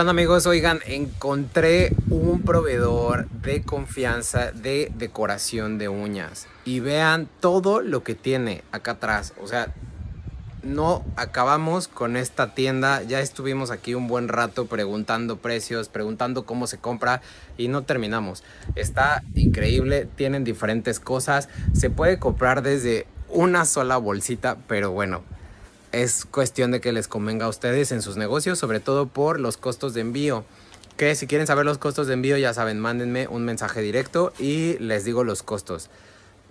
amigos? Oigan, encontré un proveedor de confianza de decoración de uñas. Y vean todo lo que tiene acá atrás. O sea, no acabamos con esta tienda. Ya estuvimos aquí un buen rato preguntando precios, preguntando cómo se compra y no terminamos. Está increíble, tienen diferentes cosas. Se puede comprar desde una sola bolsita, pero bueno, es cuestión de que les convenga a ustedes en sus negocios, sobre todo por los costos de envío. Que si quieren saber los costos de envío, ya saben, mándenme un mensaje directo y les digo los costos.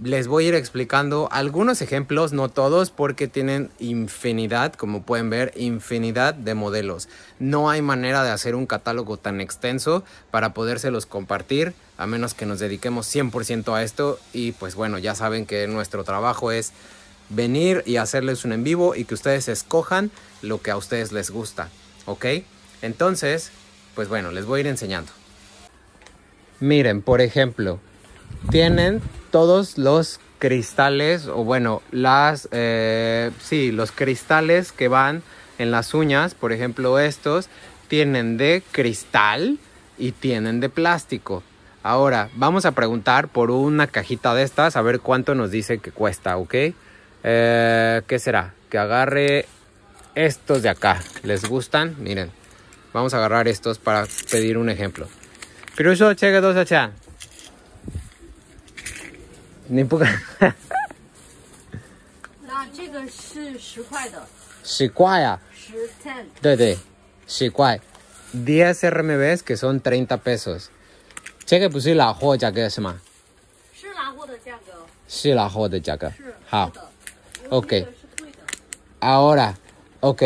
Les voy a ir explicando algunos ejemplos, no todos, porque tienen infinidad, como pueden ver, infinidad de modelos. No hay manera de hacer un catálogo tan extenso para podérselos compartir, a menos que nos dediquemos 100% a esto. Y pues bueno, ya saben que nuestro trabajo es venir y hacerles un en vivo y que ustedes escojan lo que a ustedes les gusta, ¿ok? Entonces, pues bueno, les voy a ir enseñando. Miren, por ejemplo, tienen todos los cristales o bueno, las, eh, sí, los cristales que van en las uñas, por ejemplo estos, tienen de cristal y tienen de plástico. Ahora, vamos a preguntar por una cajita de estas, a ver cuánto nos dice que cuesta, ¿ok? Eh, ¿Qué será? Que agarre estos de acá. ¿Les gustan? Miren. Vamos a agarrar estos para pedir un ejemplo. ¿Pero cheque dos acá. Ni poca. 10 RMBs que son 30 pesos. Cheque, pues, la joya que es más. Ok. Ahora, ok.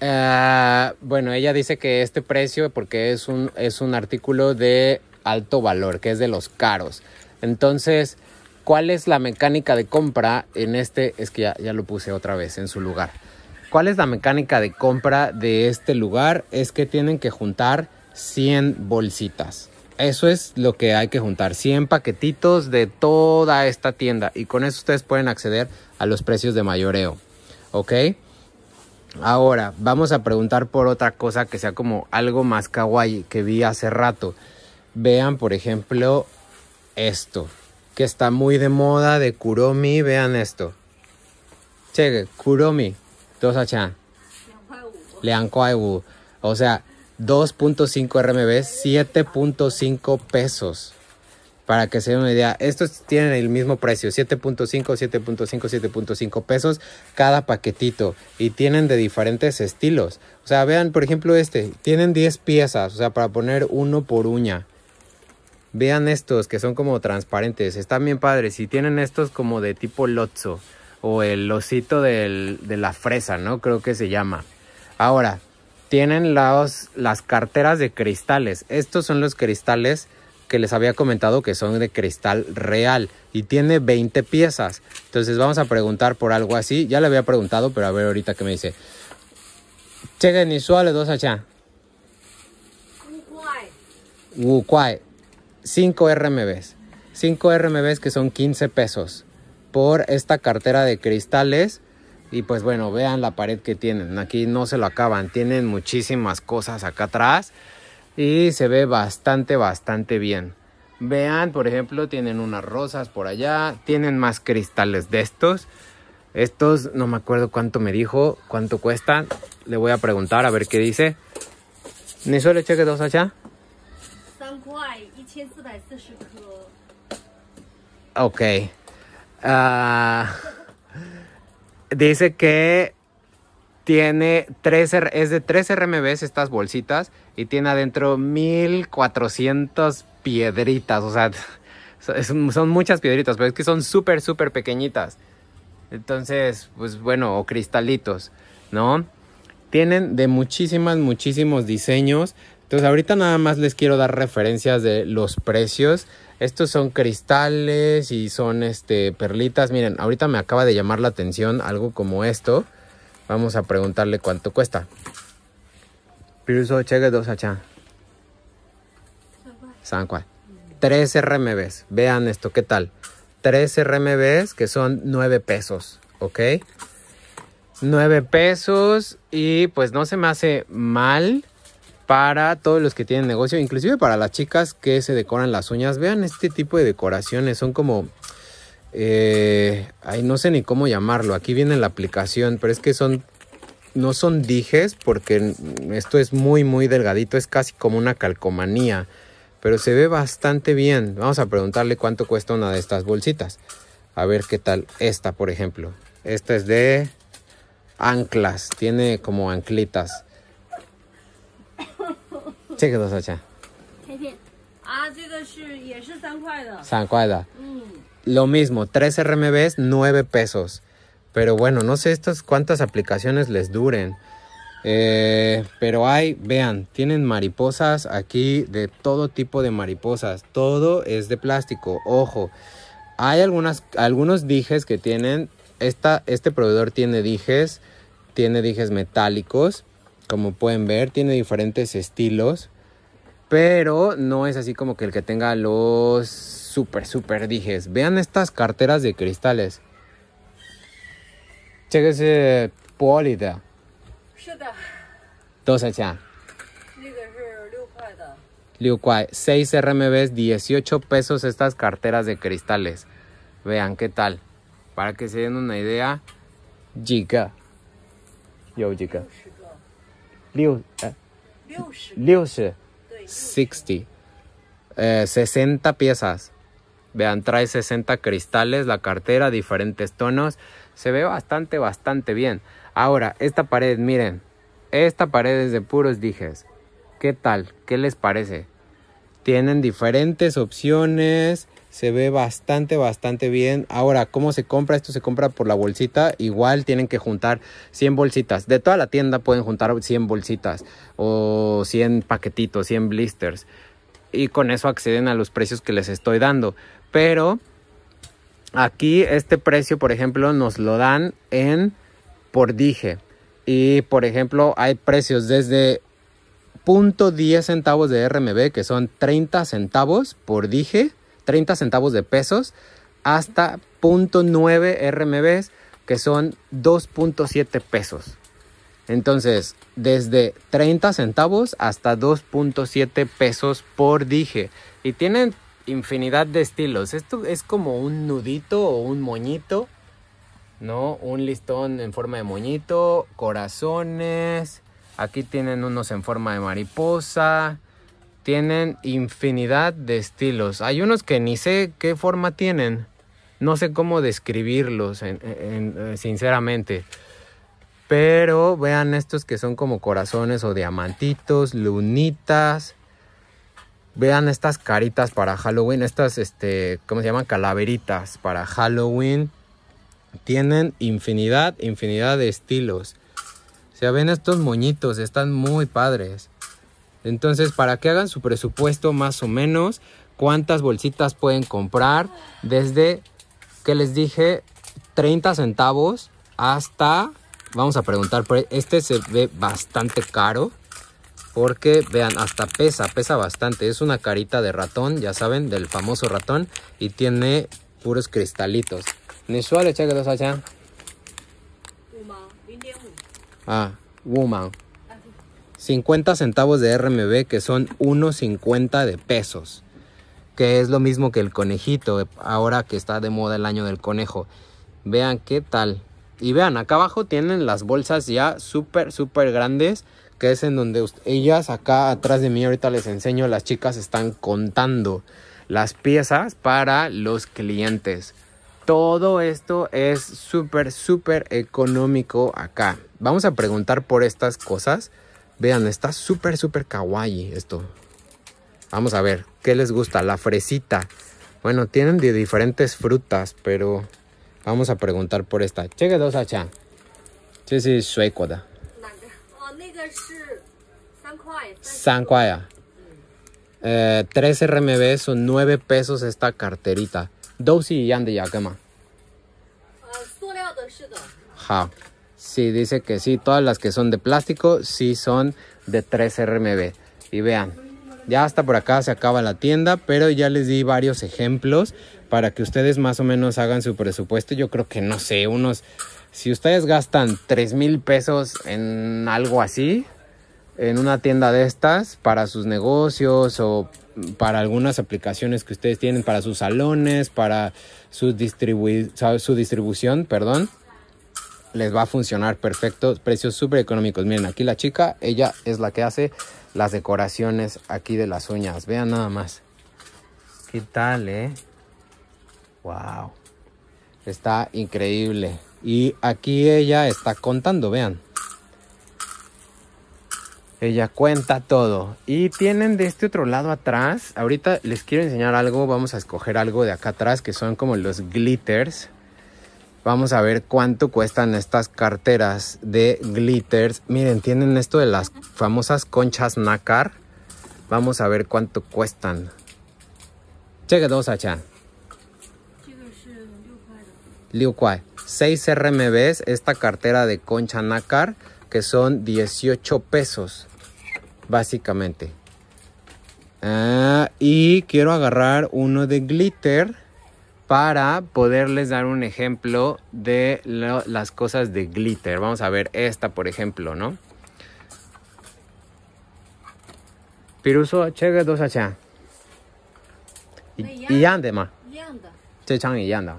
Eh, bueno, ella dice que este precio, porque es un, es un artículo de alto valor, que es de los caros. Entonces, ¿cuál es la mecánica de compra en este? Es que ya, ya lo puse otra vez en su lugar. ¿Cuál es la mecánica de compra de este lugar? Es que tienen que juntar 100 bolsitas. Eso es lo que hay que juntar, 100 paquetitos de toda esta tienda y con eso ustedes pueden acceder a los precios de mayoreo, ¿ok? Ahora, vamos a preguntar por otra cosa que sea como algo más kawaii que vi hace rato. Vean, por ejemplo, esto, que está muy de moda de Kuromi, vean esto. Che, Kuromi, dos lean Liang O sea, 2.5 RMB, 7.5 pesos. Para que se den una idea, estos tienen el mismo precio, 7.5, 7.5, 7.5 pesos cada paquetito y tienen de diferentes estilos. O sea, vean, por ejemplo, este, tienen 10 piezas, o sea, para poner uno por uña. Vean estos que son como transparentes, están bien padres y tienen estos como de tipo lotso o el osito de la fresa, ¿no? Creo que se llama. Ahora, tienen las carteras de cristales. Estos son los cristales que les había comentado que son de cristal real y tiene 20 piezas. Entonces vamos a preguntar por algo así. Ya le había preguntado, pero a ver ahorita qué me dice. Chequen y suave dos allá. Wukwai. 5 RMBs. 5 RMBs que son 15 pesos por esta cartera de cristales y pues bueno, vean la pared que tienen. Aquí no se lo acaban. Tienen muchísimas cosas acá atrás. Y se ve bastante, bastante bien. Vean, por ejemplo, tienen unas rosas por allá. Tienen más cristales de estos. Estos no me acuerdo cuánto me dijo, cuánto cuestan. Le voy a preguntar a ver qué dice. ¿Ni suele cheque dos allá? Este ok. Ah... Dice que tiene 13, es de 13 RMBs estas bolsitas y tiene adentro 1400 piedritas, o sea, son muchas piedritas, pero es que son súper, súper pequeñitas. Entonces, pues bueno, o cristalitos, ¿no? Tienen de muchísimas, muchísimos diseños. Entonces, ahorita nada más les quiero dar referencias de los precios. Estos son cristales y son este perlitas. Miren, ahorita me acaba de llamar la atención algo como esto. Vamos a preguntarle cuánto cuesta. Piruso, San Juan. 3 RMBs. Vean esto, ¿qué tal? 3 RMBs que son 9 pesos, ¿ok? 9 pesos y pues no se me hace mal para todos los que tienen negocio, inclusive para las chicas que se decoran las uñas. Vean este tipo de decoraciones, son como... Eh, no sé ni cómo llamarlo, aquí viene la aplicación, pero es que son... No son dijes porque esto es muy muy delgadito, es casi como una calcomanía, pero se ve bastante bien. Vamos a preguntarle cuánto cuesta una de estas bolsitas. A ver qué tal esta, por ejemplo. Esta es de anclas, tiene como anclitas. Lo mismo, 3 RMBs, 9 pesos. Pero bueno, no sé estas cuántas aplicaciones les duren. Eh, pero hay, vean, tienen mariposas aquí de todo tipo de mariposas. Todo es de plástico, ojo. Hay algunas, algunos dijes que tienen, este proveedor tiene dijes, tiene dijes metálicos como pueden ver, tiene diferentes estilos. Pero no es así como que el que tenga los super, super dijes. Vean estas carteras de cristales. Chéquese ya Dos allá. 6 RMBs, 18 pesos estas carteras de cristales. Vean qué tal. Para que se den una idea. Jika. Yo, chica. 60, 60 ah, eh, piezas. Vean, trae 60 cristales, la cartera, diferentes tonos. Se ve bastante, bastante bien. Ahora, esta pared, miren. Esta pared es de puros dijes. ¿Qué tal? ¿Qué les parece? Tienen diferentes opciones se ve bastante, bastante bien. Ahora, ¿cómo se compra? Esto se compra por la bolsita. Igual tienen que juntar 100 bolsitas. De toda la tienda pueden juntar 100 bolsitas o 100 paquetitos, 100 blisters. Y con eso acceden a los precios que les estoy dando. Pero aquí este precio, por ejemplo, nos lo dan en por dije. Y por ejemplo, hay precios desde 0.10 centavos de RMB, que son 30 centavos por dije 30 centavos de pesos hasta .9 RMBs, que son 2.7 pesos. Entonces, desde 30 centavos hasta 2.7 pesos por dije. Y tienen infinidad de estilos. Esto es como un nudito o un moñito, ¿no? Un listón en forma de moñito, corazones. Aquí tienen unos en forma de mariposa tienen infinidad de estilos. Hay unos que ni sé qué forma tienen. No sé cómo describirlos, en, eh, sinceramente. Pero vean estos que son como corazones o diamantitos, lunitas. Vean estas caritas para Halloween, estas, este, ¿cómo se llaman? Calaveritas para Halloween. Tienen infinidad, infinidad de estilos. O sea, ven estos moñitos, están muy padres. Entonces, para que hagan su presupuesto más o menos, cuántas bolsitas pueden comprar, desde, que les dije, 30 centavos hasta, vamos a preguntar, este se ve bastante caro, porque vean, hasta pesa, pesa bastante, es una carita de ratón, ya saben, del famoso ratón, y tiene puros cristalitos. allá? Ah, woman. 50 centavos de RMB que son 1.50 de pesos. Que es lo mismo que el conejito, eh, ahora que está de moda el año del conejo. Vean qué tal. Y vean, acá abajo tienen las bolsas ya súper, súper grandes. Que es en donde ellas acá atrás de mí, ahorita les enseño, las chicas están contando las piezas para los clientes. Todo esto es súper, súper económico acá. Vamos a preguntar por estas cosas. Vean, está súper, súper kawaii esto. Vamos a ver, ¿qué les gusta? La fresita. Bueno, tienen de diferentes frutas, pero vamos a preguntar por esta. Cheque dos acá. ¿Qué oh, es Suecoda. Uh, San eh, 13 RMB son 9 pesos esta carterita. Dos y ya de ya, ¿qué más? Ah, Sí, dice que sí, todas las que son de plástico sí son de 3 RMB. Y vean, ya hasta por acá se acaba la tienda, pero ya les di varios ejemplos para que ustedes más o menos hagan su presupuesto. Yo creo que, no sé, unos... Si ustedes gastan 3 mil pesos en algo así, en una tienda de estas, para sus negocios o para algunas aplicaciones que ustedes tienen, para sus salones, para su, su distribución, perdón, les va a funcionar perfecto. Precios súper económicos. Miren, aquí la chica, ella es la que hace las decoraciones aquí de las uñas. Vean nada más. ¿Qué tal, eh? Wow. Está increíble. Y aquí ella está contando, vean. Ella cuenta todo. Y tienen de este otro lado atrás. Ahorita les quiero enseñar algo. Vamos a escoger algo de acá atrás que son como los glitters. Vamos a ver cuánto cuestan estas carteras de glitters. Miren, tienen esto de las famosas conchas nácar. Vamos a ver cuánto cuestan. Cheque dos, Achan. 6 RMBs, esta cartera de concha nácar, que son 18 pesos, básicamente. Ah, y quiero agarrar uno de glitter para poderles dar un ejemplo de las cosas de glitter. Vamos a ver esta, por ejemplo, ¿no? Piruso, chega dos Y anda, ma. Y anda.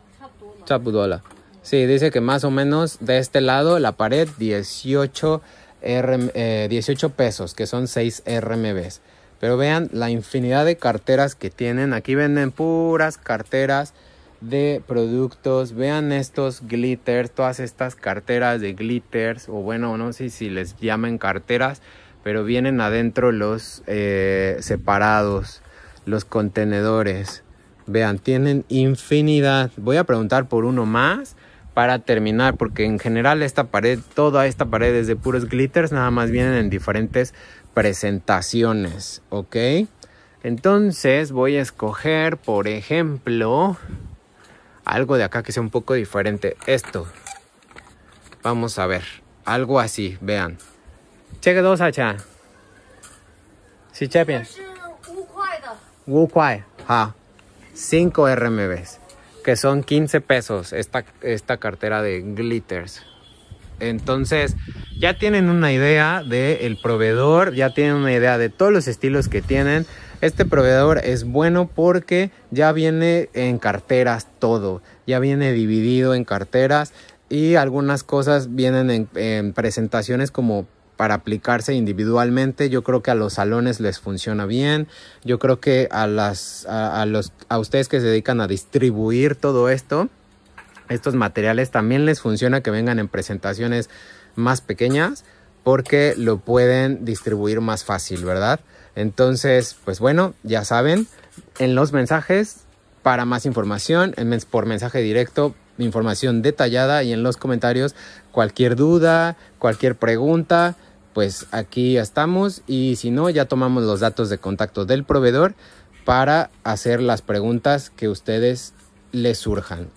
Mm, sí, dice que más o menos de este lado la pared 18, 18 eh, pesos, que son 6 RMBs. Pero vean la infinidad de carteras que tienen. Aquí venden puras carteras de productos. Vean estos glitters, todas estas carteras de glitters. O bueno, no sé si les llaman carteras. Pero vienen adentro los eh, separados, los contenedores. Vean, tienen infinidad. Voy a preguntar por uno más para terminar, porque en general esta pared, toda esta pared es de puros glitters, nada más vienen en diferentes presentaciones, ¿ok? Entonces voy a escoger, por ejemplo, algo de acá que sea un poco diferente. Esto. Vamos a ver. Algo así, vean. Cheque dos hacha. Si a 5 RMBs, que son 15 pesos esta, esta cartera de glitters. Entonces, ya tienen una idea del proveedor, ya tienen una idea de todos los estilos que tienen. Este proveedor es bueno porque ya viene en carteras todo, ya viene dividido en carteras y algunas cosas vienen en, presentaciones como para aplicarse individualmente. Yo creo que a los salones les funciona bien. Yo creo que a las a, los a ustedes que se dedican a distribuir todo esto, estos materiales también les funciona que vengan en presentaciones más pequeñas porque lo pueden distribuir más fácil, ¿verdad? Entonces, pues bueno, ya saben, en los mensajes para más información, por mensaje directo, información detallada y en los comentarios cualquier duda, cualquier pregunta, pues aquí estamos y si no, ya tomamos los datos de contacto del proveedor para hacer las preguntas que ustedes les surjan.